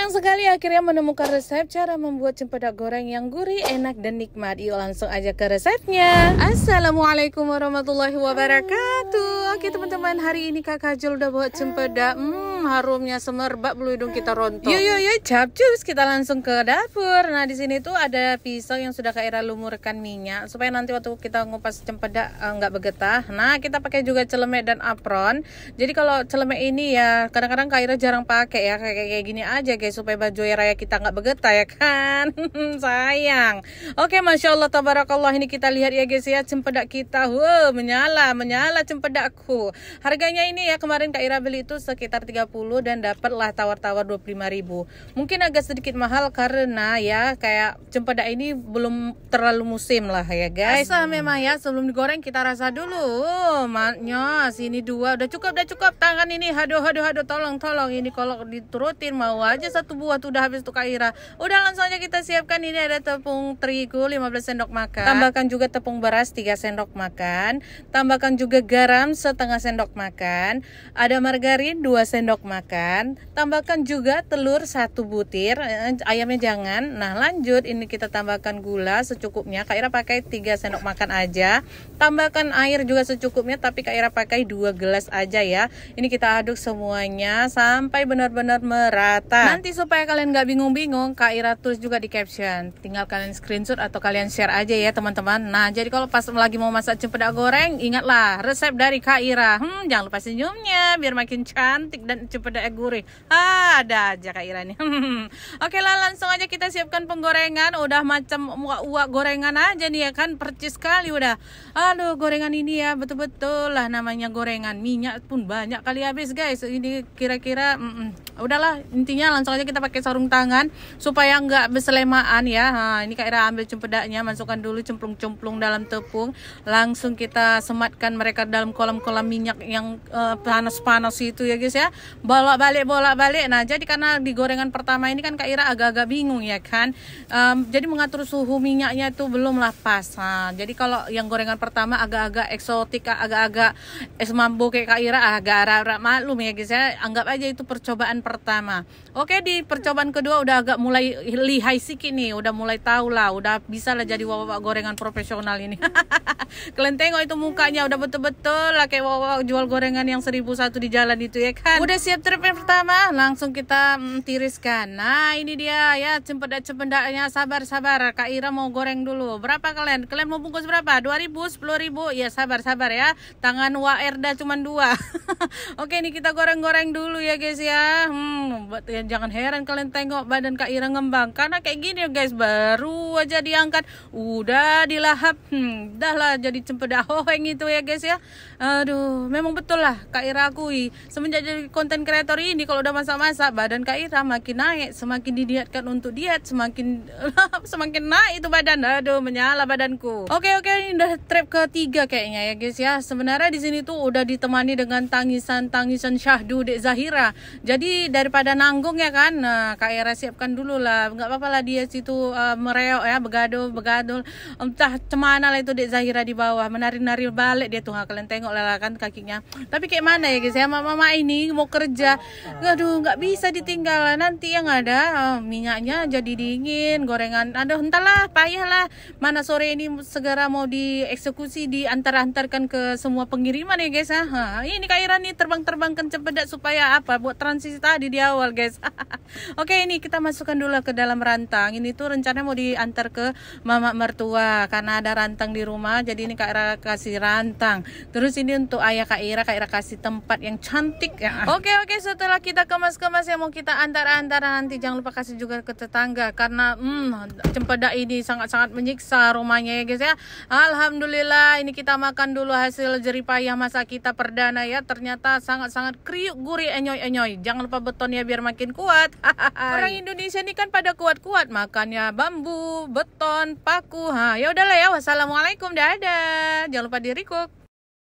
Senang sekali akhirnya menemukan resep cara membuat cempedak goreng yang gurih, enak, dan nikmat. Yuk langsung aja ke resepnya. Assalamualaikum warahmatullahi wabarakatuh. Oke teman-teman, hari ini kakak Kajol udah buat cempedak. Hmm, Hmm, harumnya semerbak bulu hidung kita rontok. Yuk, iya, yuk, iya, yuk, iya, capcus kita langsung ke dapur. Nah, di sini tuh ada pisau yang sudah kaira lumurkan minyak supaya nanti waktu kita ngupas cempedak eh, nggak uh, bergetah. Nah, kita pakai juga celemek dan apron. Jadi kalau celemek ini ya kadang-kadang kaira jarang pakai ya kayak kayak gini aja guys supaya baju raya kita nggak bergetah ya kan. Sayang. Oke, Masya Allah tabarakallah ini kita lihat ya guys ya cempedak kita. Wow, menyala, menyala cempedakku. Harganya ini ya kemarin Kak Ira beli itu sekitar 30 dan dapatlah tawar-tawar 25.000. Mungkin agak sedikit mahal karena ya kayak cempedak ini belum terlalu musim lah ya guys. Asa ya, memang ya sebelum digoreng kita rasa dulu. Oh, maknya sini dua udah cukup udah cukup tangan ini hado hado hado tolong tolong ini kalau diturutin mau aja satu buah tuh udah habis tuh Kaira. Udah langsung aja kita siapkan ini ada tepung terigu 15 sendok makan. Tambahkan juga tepung beras 3 sendok makan. Tambahkan juga garam setengah sendok makan. Ada margarin 2 sendok sendok makan tambahkan juga telur satu butir eh, ayamnya jangan nah lanjut ini kita tambahkan gula secukupnya Kak Ira pakai 3 sendok makan aja tambahkan air juga secukupnya tapi Kak Ira pakai 2 gelas aja ya ini kita aduk semuanya sampai benar-benar merata nanti supaya kalian nggak bingung-bingung Kak Ira tulis juga di caption tinggal kalian screenshot atau kalian share aja ya teman-teman nah jadi kalau pas lagi mau masak cempedak goreng ingatlah resep dari Kak Ira hmm, jangan lupa senyumnya biar makin cantik dan pada gurih. Ah, ada aja Kak Ira nih. Oke lah, langsung aja kita siapkan penggorengan. Udah macam uak-uak gorengan aja nih ya kan. Percis sekali udah. Aduh, gorengan ini ya betul-betul lah namanya gorengan. Minyak pun banyak kali habis guys. Ini kira-kira... Mm -mm. Udahlah, intinya langsung aja kita pakai sarung tangan supaya nggak berselemaan ya. Ha, ini Kak Ira ambil cempedaknya, masukkan dulu cemplung-cemplung dalam tepung. Langsung kita sematkan mereka dalam kolam-kolam minyak yang eh, panas-panas uh, panas -panas itu ya guys ya bolak-balik bolak-balik nah jadi karena di gorengan pertama ini kan Kak Ira agak-agak bingung ya kan um, jadi mengatur suhu minyaknya itu belum lah pas nah, jadi kalau yang gorengan pertama agak agak eksotik agak-agak es mambo kayak Kak Ira agak-agak maklum ya guys ya anggap aja itu percobaan pertama oke di percobaan kedua udah agak mulai lihai sikit nih udah mulai tahu lah udah bisa lah jadi wawak gorengan profesional ini kalian tengok itu mukanya udah betul-betul lah kayak wawak jual gorengan yang seribu satu di jalan itu ya kan udah sih siap trip yang pertama langsung kita mm, tiriskan nah ini dia ya cempedak cempedaknya sabar sabar Kak Ira mau goreng dulu berapa kalian kalian mau bungkus berapa 2000 10000 ya sabar sabar ya tangan Erda cuma dua oke ini kita goreng-goreng dulu ya guys ya hmm jangan heran kalian tengok badan Kak Ira ngembang karena kayak gini ya guys baru aja diangkat udah dilahap hmm dah lah jadi cempedak hoeng itu ya guys ya aduh memang betul lah Kak Ira akui semenjak jadi konten dan kreator ini kalau udah masa-masa badan Kak Ira makin naik, semakin didiatkan untuk diet, semakin semakin naik itu badan. Aduh, menyala badanku. Oke, oke, ini udah trip ketiga kayaknya ya, guys ya. Sebenarnya di sini tuh udah ditemani dengan tangisan-tangisan syahdu Dek Zahira. Jadi daripada nanggung ya kan, nah, Kak Ira siapkan dulu lah. Enggak apa-apa lah dia situ uh, mereok ya, begadul, begadul. Entah cemana lah itu Dek Zahira di bawah, menari-nari balik dia tuh. Nah, kalian tengok lah kan kakinya. Tapi kayak mana ya, guys ya? Mama-mama ini mau kerja kerja aduh nggak bisa ditinggal nanti yang ada oh, minyaknya jadi dingin gorengan aduh entahlah payah lah mana sore ini segera mau dieksekusi diantar-antarkan ke semua pengiriman ya guys Aha, ah. ini Kak Ira nih terbang terbang kenceng cepedak supaya apa buat transisi tadi di awal guys oke ini kita masukkan dulu ke dalam rantang ini tuh rencana mau diantar ke mama mertua karena ada rantang di rumah jadi ini Kak Ira kasih rantang terus ini untuk ayah Kak Ira Kak Ira kasih tempat yang cantik ya oke oke setelah kita kemas-kemas yang mau kita antar antar nanti jangan lupa kasih juga ke tetangga karena hmm cempeda ini sangat-sangat menyiksa rumahnya ya guys ya. Alhamdulillah ini kita makan dulu hasil jeripayah masa kita perdana ya. Ternyata sangat-sangat kriuk gurih enyoy-enyoy. Jangan lupa beton ya biar makin kuat. Orang Indonesia ini kan pada kuat-kuat makannya bambu, beton, paku. Ha, ya udahlah ya. Wassalamualaikum dadah. Jangan lupa di